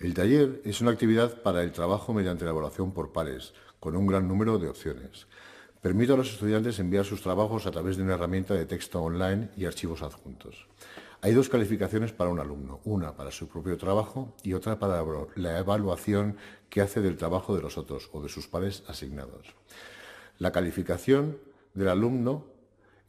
El taller es una actividad para el trabajo mediante la evaluación por pares, con un gran número de opciones. Permite a los estudiantes enviar sus trabajos a través de una herramienta de texto online y archivos adjuntos. Hay dos calificaciones para un alumno, una para su propio trabajo y otra para la evaluación que hace del trabajo de los otros o de sus pares asignados. La calificación del alumno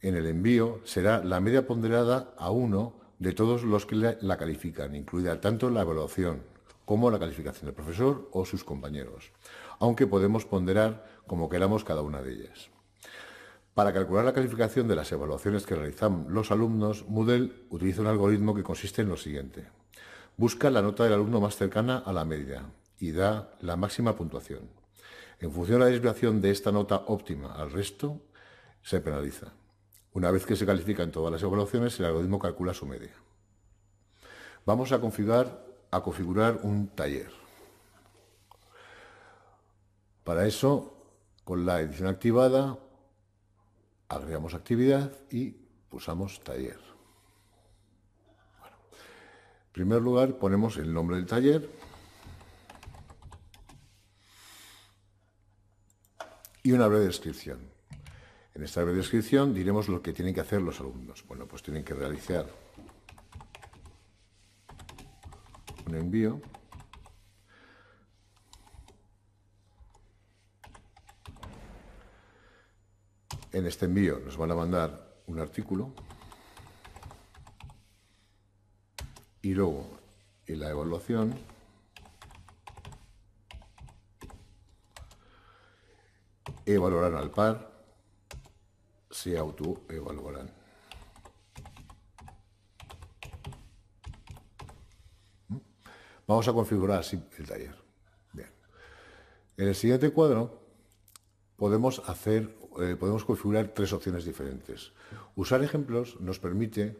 en el envío será la media ponderada a uno de todos los que la califican, incluida tanto la evaluación, como la calificación del profesor o sus compañeros, aunque podemos ponderar como queramos cada una de ellas. Para calcular la calificación de las evaluaciones que realizan los alumnos, Moodle utiliza un algoritmo que consiste en lo siguiente. Busca la nota del alumno más cercana a la media y da la máxima puntuación. En función de la desviación de esta nota óptima al resto, se penaliza. Una vez que se califican todas las evaluaciones, el algoritmo calcula su media. Vamos a configurar a configurar un taller. Para eso, con la edición activada, agregamos actividad y pulsamos taller. en primer lugar, ponemos el nombre del taller y una breve descripción. En esta breve descripción diremos lo que tienen que hacer los alumnos. Bueno, pues tienen que realizar envío. En este envío nos van a mandar un artículo y luego en la evaluación evaluarán al par, se autoevaluarán. Vamos a configurar así el taller. En el siguiente cuadro podemos hacer, eh, podemos configurar tres opciones diferentes. Usar ejemplos nos permite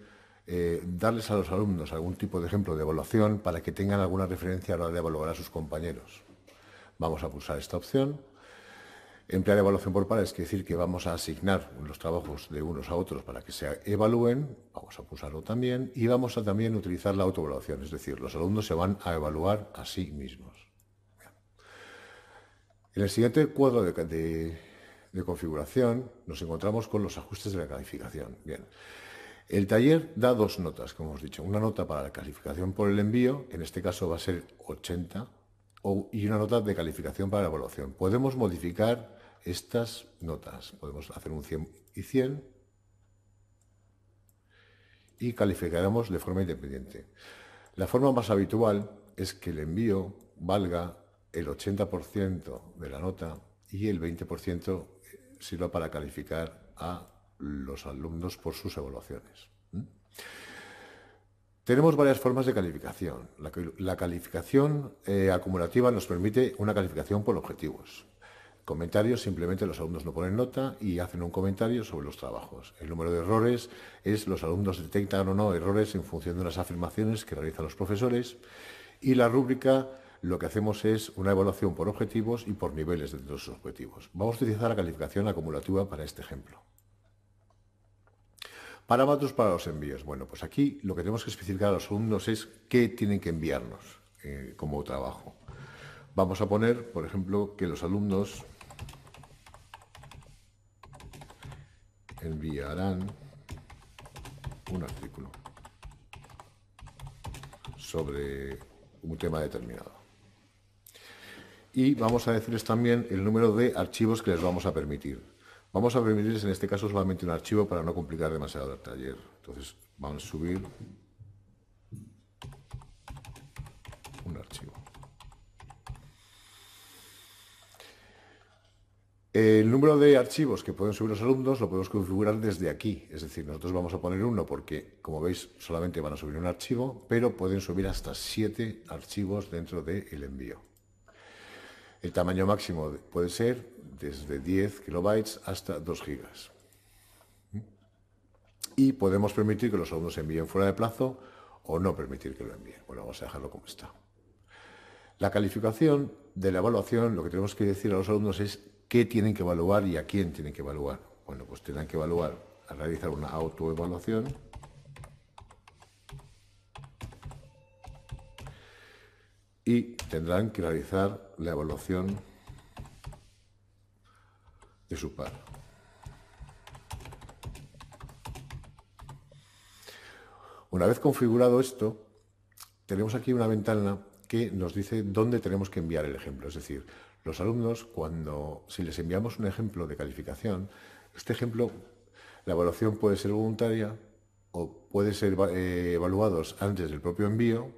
eh, darles a los alumnos algún tipo de ejemplo de evaluación para que tengan alguna referencia a la hora de evaluar a sus compañeros. Vamos a pulsar esta opción Emplear evaluación por pares quiere decir que vamos a asignar los trabajos de unos a otros para que se evalúen, vamos a pulsarlo también, y vamos a también utilizar la autoevaluación, es decir, los alumnos se van a evaluar a sí mismos. En el siguiente cuadro de, configuración nos encontramos con los ajustes de la calificación. Bien. El taller da dos notas, como hemos dicho. Una nota para la calificación por el envío, en este caso va a ser 80 y una nota de calificación para la evaluación. Podemos modificar estas notas. Podemos hacer un 100 y 100 y calificaremos de forma independiente. La forma más habitual es que el envío valga el 80% de la nota y el 20% sirva para calificar a los alumnos por sus evaluaciones. Tenemos varias formas de calificación. La, calificación eh, acumulativa nos permite una calificación por objetivos. Comentarios, simplemente los alumnos no ponen nota y hacen un comentario sobre los trabajos. El número de errores es los alumnos detectan o no errores en función de las afirmaciones que realizan los profesores. Y la rúbrica lo que hacemos es una evaluación por objetivos y por niveles de esos objetivos. Vamos a utilizar la calificación acumulativa para este ejemplo. Parámetros para los envíos. Bueno, pues aquí lo que tenemos que especificar a los alumnos es qué tienen que enviarnos eh, como trabajo. Vamos a poner, por ejemplo, que los alumnos enviarán un artículo sobre un tema determinado. Y vamos a decirles también el número de archivos que les vamos a permitir. Vamos a permitirles en este caso solamente un archivo para no complicar demasiado el taller. Entonces vamos a subir un archivo. El número de archivos que pueden subir los alumnos lo podemos configurar desde aquí, es decir, nosotros vamos a poner uno porque, como veis, solamente van a subir un archivo, pero pueden subir hasta siete archivos dentro del envío. El tamaño máximo puede ser desde 10 kilobytes hasta 2 gigas. Y podemos permitir que los alumnos envíen fuera de plazo o no permitir que lo envíen. Bueno, vamos a dejarlo como está. La calificación de la evaluación, lo que tenemos que decir a los alumnos es qué tienen que evaluar y a quién tienen que evaluar. Bueno, pues tendrán que evaluar, realizar una autoevaluación. Y tendrán que realizar la evaluación su par. Una vez configurado esto, tenemos aquí una ventana que nos dice dónde tenemos que enviar el ejemplo. Es decir, los alumnos, cuando si les enviamos un ejemplo de calificación, este ejemplo, la evaluación puede ser voluntaria o puede ser eh, evaluados antes del propio envío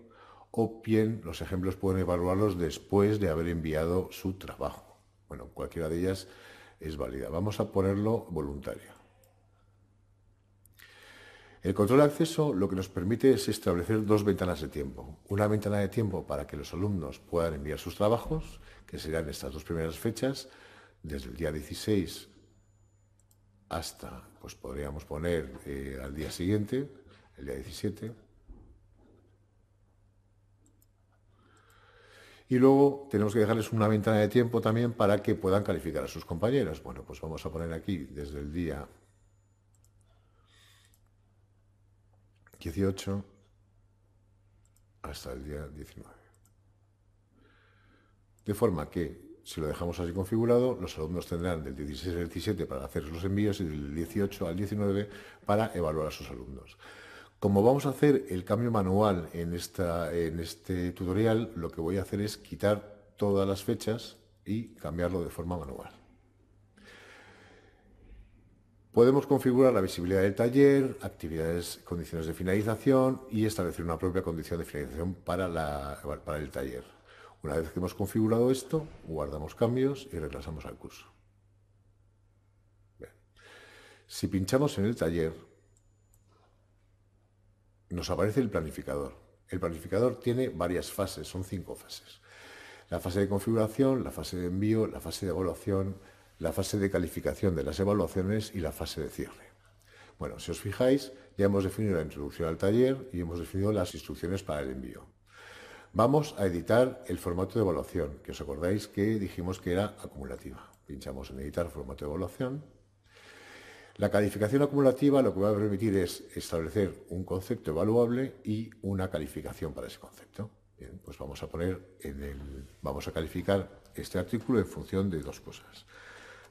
o bien los ejemplos pueden evaluarlos después de haber enviado su trabajo. Bueno, cualquiera de ellas es válida. Vamos a ponerlo voluntario. El control de acceso lo que nos permite es establecer dos ventanas de tiempo. Una ventana de tiempo para que los alumnos puedan enviar sus trabajos, que serán estas dos primeras fechas, desde el día 16 hasta, pues podríamos poner eh, al día siguiente, el día 17. Y luego tenemos que dejarles una ventana de tiempo también para que puedan calificar a sus compañeros. Bueno, pues vamos a poner aquí desde el día 18 hasta el día 19. De forma que, si lo dejamos así configurado, los alumnos tendrán del 16 al 17 para hacer los envíos y del 18 al 19 para evaluar a sus alumnos. Como vamos a hacer el cambio manual en, este tutorial, lo que voy a hacer es quitar todas las fechas y cambiarlo de forma manual. Podemos configurar la visibilidad del taller, actividades, condiciones de finalización y establecer una propia condición de finalización para, el taller. Una vez que hemos configurado esto, guardamos cambios y regresamos al curso. Si pinchamos en el taller, nos aparece el planificador. El planificador tiene varias fases, son cinco fases. La fase de configuración, la fase de envío, la fase de evaluación, la fase de calificación de las evaluaciones y la fase de cierre. Bueno, si os fijáis, ya hemos definido la introducción al taller y hemos definido las instrucciones para el envío. Vamos a editar el formato de evaluación, que os acordáis que dijimos que era acumulativa. Pinchamos en editar formato de evaluación la calificación acumulativa lo que va a permitir es establecer un concepto evaluable y una calificación para ese concepto. pues vamos a poner en el, vamos a calificar este artículo en función de dos cosas.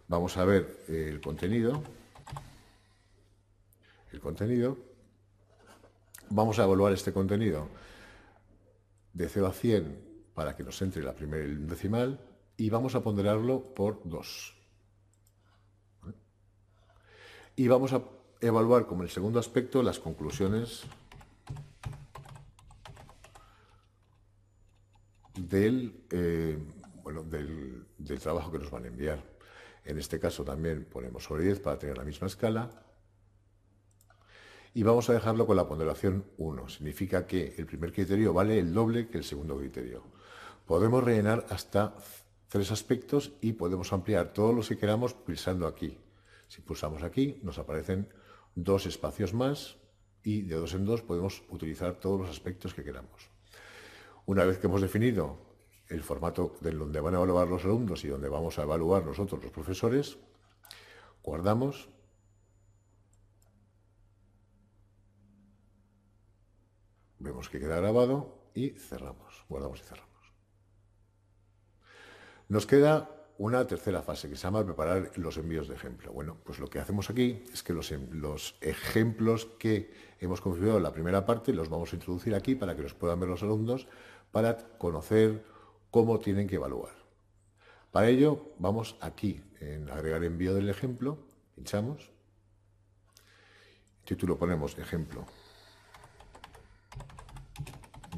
Vamos a ver el contenido, el contenido. Vamos a evaluar este contenido de 0 a 100 para que nos entre la primera decimal y vamos a ponderarlo por 2. Y vamos a evaluar como el segundo aspecto las conclusiones eh, del, del, trabajo que nos van a enviar. En este caso también ponemos sobre 10 para tener la misma escala. Y vamos a dejarlo con la ponderación 1. Significa que el primer criterio vale el doble que el segundo criterio. Podemos rellenar hasta tres aspectos y podemos ampliar todos los que queramos pulsando aquí. Si pulsamos aquí, nos aparecen dos espacios más y de dos en dos podemos utilizar todos los aspectos que queramos. Una vez que hemos definido el formato de donde van a evaluar los alumnos y donde vamos a evaluar nosotros los profesores, guardamos vemos que queda grabado y cerramos, guardamos y cerramos. Nos queda una tercera fase que se llama preparar los envíos de ejemplo. Bueno, pues lo que hacemos aquí es que los, ejemplos que hemos configurado en la primera parte los vamos a introducir aquí para que los puedan ver los alumnos para conocer cómo tienen que evaluar. Para ello vamos aquí en agregar envío del ejemplo, pinchamos, título ponemos ejemplo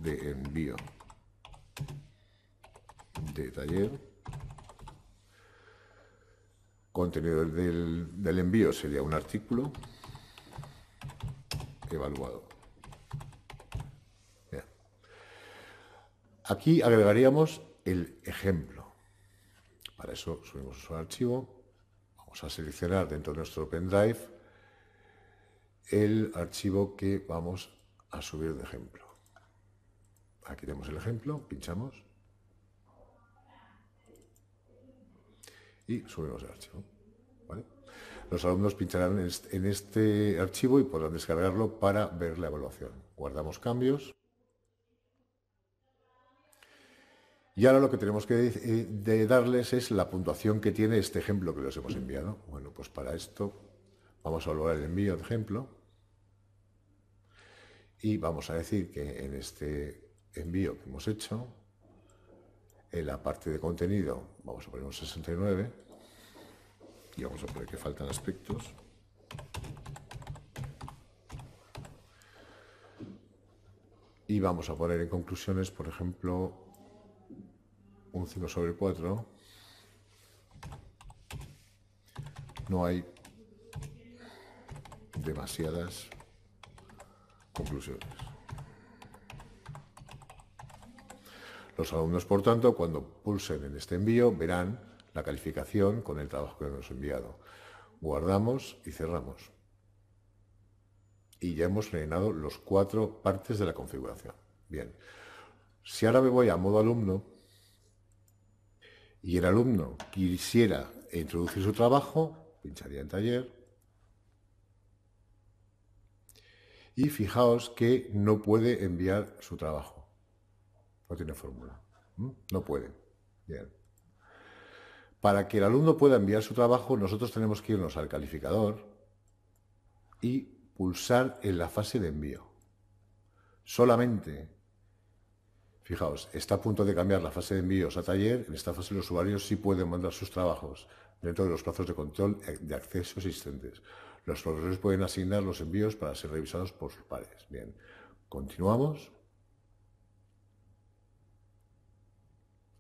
de envío de taller Contenido del, envío sería un artículo evaluado. Aquí agregaríamos el ejemplo. Para eso subimos un archivo. Vamos a seleccionar dentro de nuestro pendrive el archivo que vamos a subir de ejemplo. Aquí tenemos el ejemplo, pinchamos y subimos el archivo. Los alumnos pincharán en este archivo y podrán descargarlo para ver la evaluación. Guardamos cambios. Y ahora lo que tenemos que eh, de, darles es la puntuación que tiene este ejemplo que les hemos enviado. Bueno, pues para esto vamos a volver el envío de ejemplo y vamos a decir que en este envío que hemos hecho en la parte de contenido vamos a poner un 69 y vamos a poner que faltan aspectos. Y vamos a poner en conclusiones, por ejemplo, un 5 sobre 4. No hay demasiadas conclusiones. Los alumnos, por tanto, cuando pulsen en este envío, verán la calificación con el trabajo que hemos enviado. Guardamos y cerramos. Y ya hemos rellenado los cuatro partes de la configuración. Bien. Si ahora me voy a modo alumno y el alumno quisiera introducir su trabajo, pincharía en taller. Y fijaos que no puede enviar su trabajo. No tiene fórmula. ¿Mm? No puede. Bien. Para que el alumno pueda enviar su trabajo, nosotros tenemos que irnos al calificador y pulsar en la fase de envío. Solamente, fijaos, está a punto de cambiar la fase de envíos a taller. En esta fase los usuarios sí pueden mandar sus trabajos dentro de los plazos de control de acceso existentes. Los profesores pueden asignar los envíos para ser revisados por sus pares. Bien, continuamos.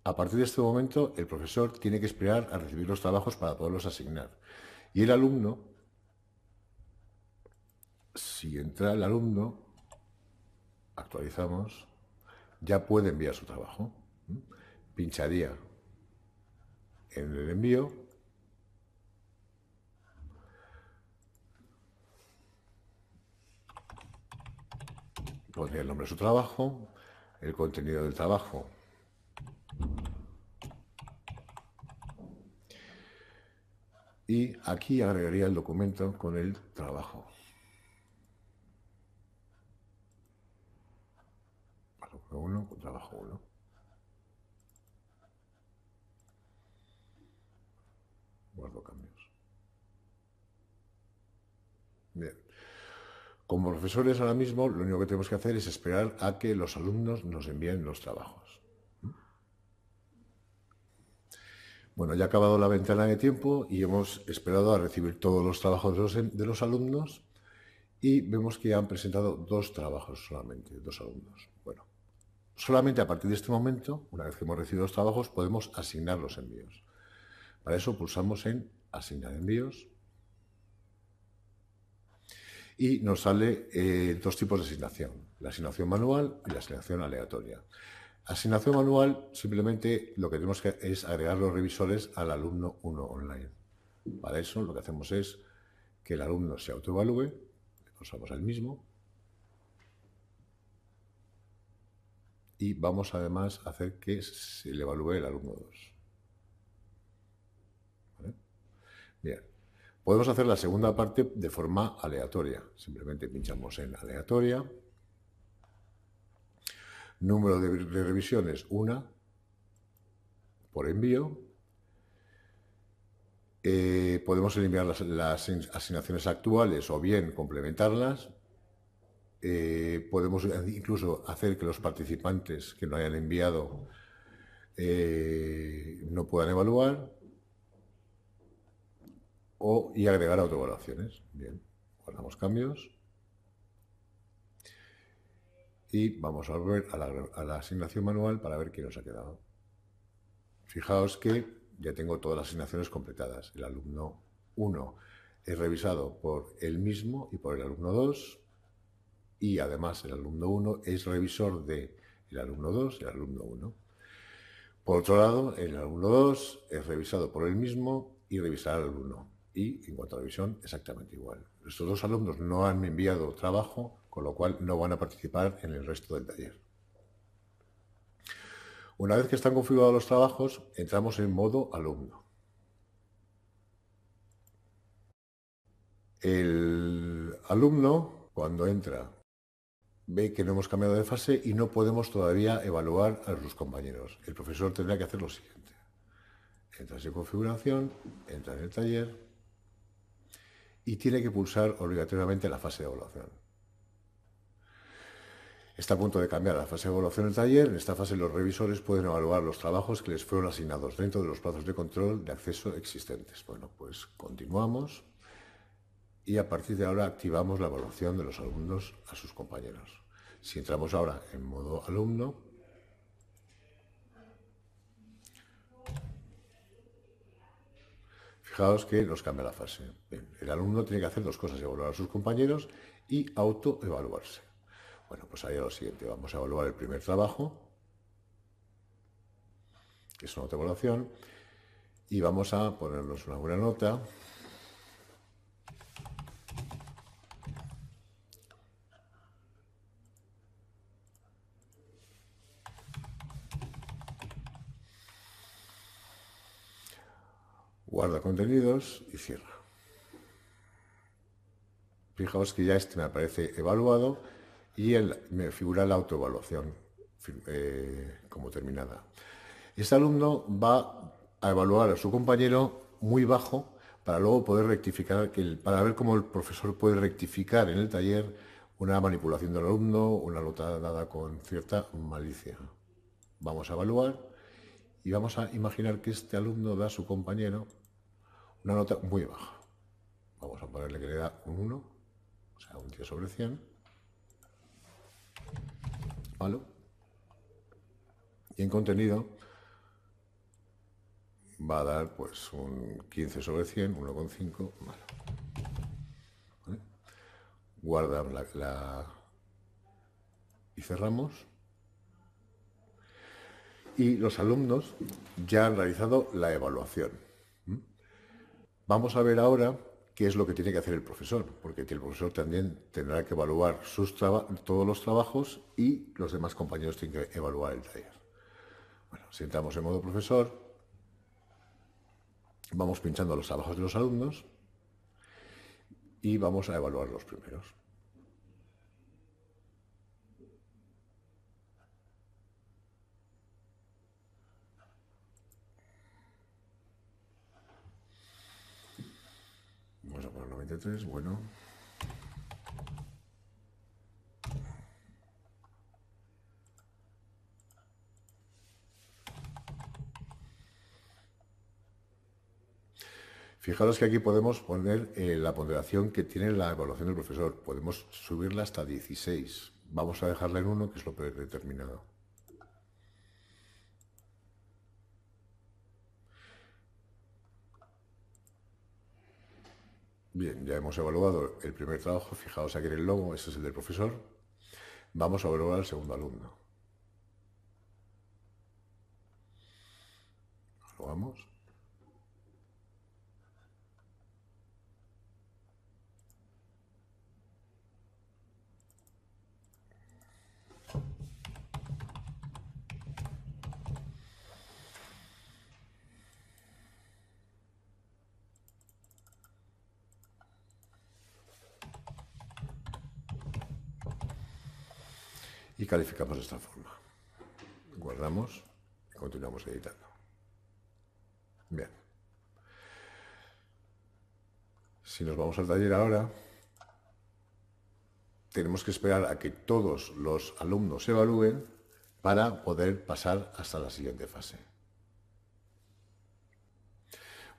A partir de este momento, el profesor tiene que esperar a recibir los trabajos para poderlos asignar. Y el alumno, si entra el alumno, actualizamos, ya puede enviar su trabajo. Pincharía en el envío. Pondría el nombre de su trabajo, el contenido del trabajo Y aquí agregaría el documento con el trabajo. trabajo Guardo cambios. Bien. Como profesores ahora mismo, lo único que tenemos que hacer es esperar a que los alumnos nos envíen los trabajos. Bueno, ya ha acabado la ventana de tiempo y hemos esperado a recibir todos los trabajos de los, alumnos y vemos que han presentado dos trabajos solamente, dos alumnos. Bueno, solamente a partir de este momento, una vez que hemos recibido los trabajos, podemos asignar los envíos. Para eso pulsamos en asignar envíos y nos sale eh, dos tipos de asignación, la asignación manual y la asignación aleatoria. Asignación manual, simplemente lo que tenemos que es agregar los revisores al alumno 1 online. Para eso lo que hacemos es que el alumno se autoevalúe, le pasamos al mismo, y vamos además a hacer que se le evalúe el alumno 2. Bien, podemos hacer la segunda parte de forma aleatoria. Simplemente pinchamos en aleatoria, Número de, revisiones, una por envío. Eh, podemos eliminar las, asignaciones actuales o bien complementarlas. Eh, podemos incluso hacer que los participantes que no hayan enviado eh, no puedan evaluar y agregar autoevaluaciones. Bien, guardamos cambios y vamos a volver a la, asignación manual para ver qué nos ha quedado. Fijaos que ya tengo todas las asignaciones completadas. El alumno 1 es revisado por él mismo y por el alumno 2 y además el alumno 1 es revisor de el alumno 2 y el alumno 1. Por otro lado, el alumno 2 es revisado por él mismo y revisará al alumno. Y en cuanto a la visión, exactamente igual. Estos dos alumnos no han enviado trabajo, con lo cual no van a participar en el resto del taller. Una vez que están configurados los trabajos, entramos en modo alumno. El alumno, cuando entra, ve que no hemos cambiado de fase y no podemos todavía evaluar a sus compañeros. El profesor tendrá que hacer lo siguiente. Entras en configuración, entra en el taller, y tiene que pulsar obligatoriamente la fase de evaluación. Está a punto de cambiar la fase de evaluación del taller. En esta fase los revisores pueden evaluar los trabajos que les fueron asignados dentro de los plazos de control de acceso existentes. Bueno, pues continuamos y a partir de ahora activamos la evaluación de los alumnos a sus compañeros. Si entramos ahora en modo alumno, Fijaos que nos cambia la fase. el alumno tiene que hacer dos cosas, evaluar a sus compañeros y autoevaluarse. Bueno, pues ahí lo siguiente, vamos a evaluar el primer trabajo, que es una evaluación, y vamos a ponernos una buena nota, guarda contenidos y cierra. Fijaos que ya este me aparece evaluado y me figura la autoevaluación eh, como terminada. Este alumno va a evaluar a su compañero muy bajo para luego poder rectificar, para ver cómo el profesor puede rectificar en el taller una manipulación del alumno, una nota dada con cierta malicia. Vamos a evaluar y vamos a imaginar que este alumno da a su compañero una nota muy baja. Vamos a ponerle que le da un 1, o sea, un 10 sobre 100. ¿Vale? Y en contenido va a dar pues un 15 sobre 100, 1,5, malo. ¿Vale? Guarda la, la... y cerramos y los alumnos ya han realizado la evaluación. Vamos a ver ahora qué es lo que tiene que hacer el profesor, porque el profesor también tendrá que evaluar todos los trabajos y los demás compañeros tienen que evaluar el taller. Bueno, sentamos en modo profesor, vamos pinchando los trabajos de los alumnos y vamos a evaluar los primeros. bueno. Fijaros que aquí podemos poner eh, la ponderación que tiene la evaluación del profesor. Podemos subirla hasta 16. Vamos a dejarla en 1, que es lo predeterminado. Bien, ya hemos evaluado el primer trabajo, fijaos aquí en el logo, este es el del profesor. Vamos a evaluar al segundo alumno. Lo vamos. y calificamos de esta forma. Guardamos y continuamos editando. Bien. Si nos vamos al taller ahora, tenemos que esperar a que todos los alumnos evalúen para poder pasar hasta la siguiente fase.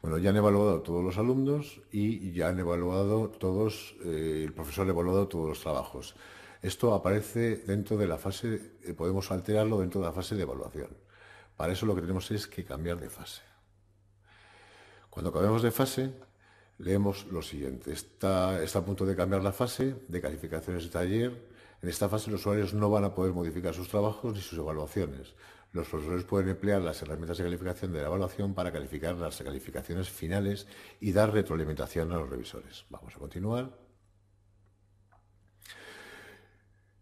Bueno, ya han evaluado todos los alumnos y ya han evaluado todos, eh, el profesor ha evaluado todos los trabajos. Esto aparece dentro de la fase, eh, podemos alterarlo dentro de la fase de evaluación. Para eso lo que tenemos es que cambiar de fase. Cuando cambiamos de fase, leemos lo siguiente. Está, a punto de cambiar la fase de calificaciones de taller. En esta fase los usuarios no van a poder modificar sus trabajos ni sus evaluaciones. Los profesores pueden emplear las herramientas de calificación de la evaluación para calificar las calificaciones finales y dar retroalimentación a los revisores. Vamos a continuar.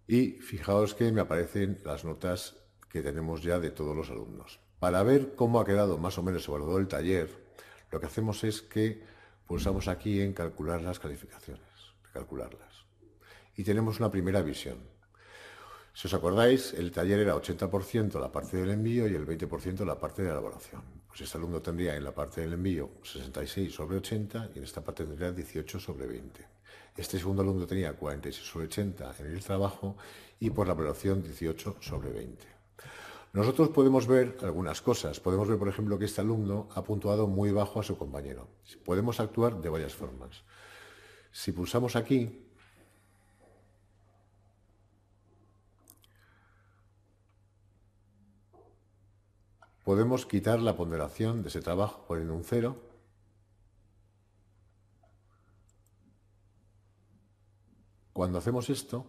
Y fijaos que me aparecen las notas que tenemos ya de todos los alumnos. Para ver cómo ha quedado más o menos evaluado el taller, lo que hacemos es que pulsamos aquí en calcular las calificaciones, calcularlas. Y tenemos una primera visión. Si os acordáis, el taller era 80% la parte del envío y el 20% la parte de la evaluación. Pues este alumno tendría en la parte del envío 66 sobre 80 y en esta parte tendría 18 sobre 20. Este segundo alumno tenía 46 sobre 80 en el trabajo y por la valoración 18 sobre 20. Nosotros podemos ver algunas cosas. Podemos ver, por ejemplo, que este alumno ha puntuado muy bajo a su compañero. Podemos actuar de varias formas. Si pulsamos aquí, podemos quitar la ponderación de ese trabajo poniendo un cero Cuando hacemos esto,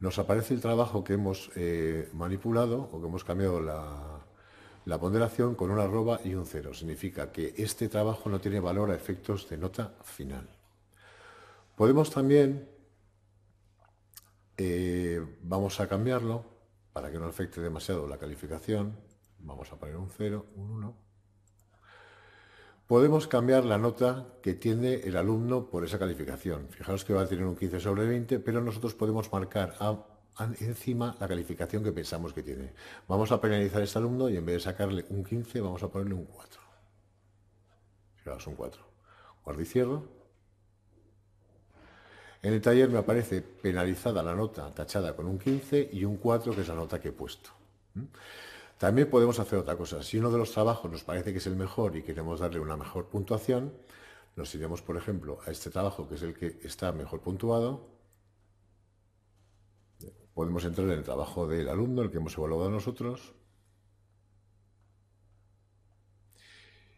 nos aparece el trabajo que hemos eh, manipulado o que hemos cambiado la, ponderación con una arroba y un cero. Significa que este trabajo no tiene valor a efectos de nota final. Podemos también, eh, vamos a cambiarlo para que no afecte demasiado la calificación. Vamos a poner un 0, un 1 podemos cambiar la nota que tiene el alumno por esa calificación. Fijaros que va a tener un 15 sobre 20, pero nosotros podemos marcar encima la calificación que pensamos que tiene. Vamos a penalizar a este alumno y en vez de sacarle un 15, vamos a ponerle un 4. Fijaros, un 4. Guardo y cierro. En el taller me aparece penalizada la nota tachada con un 15 y un 4, que es la nota que he puesto. ¿Mm? También podemos hacer otra cosa. Si uno de los trabajos nos parece que es el mejor y queremos darle una mejor puntuación, nos iremos, por ejemplo, a este trabajo que es el que está mejor puntuado. Podemos entrar en el trabajo del alumno, el que hemos evaluado nosotros.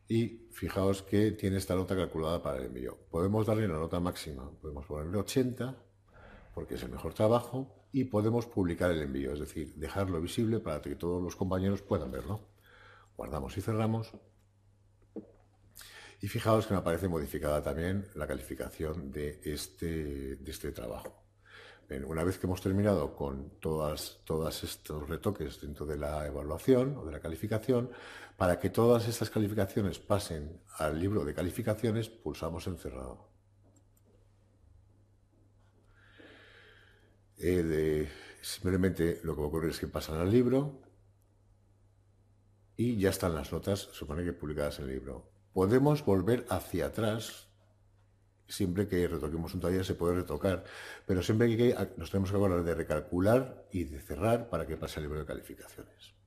Y fijaos que tiene esta nota calculada para el envío. Podemos darle una nota máxima, podemos ponerle 80, porque es el mejor trabajo, y podemos publicar el envío, es decir, dejarlo visible para que todos los compañeros puedan verlo. Guardamos y cerramos. Y fijaos que me aparece modificada también la calificación de este, de este trabajo. una vez que hemos terminado con todos todas estos retoques dentro de la evaluación o de la calificación, para que todas estas calificaciones pasen al libro de calificaciones, pulsamos en cerrado. Eh, simplemente lo que ocurre es que pasan al libro y ya están las notas, supone que publicadas en el libro. Podemos volver hacia atrás, siempre que retoquemos un taller se puede retocar, pero siempre que nos tenemos que acordar de recalcular y de cerrar para que pase el libro de calificaciones.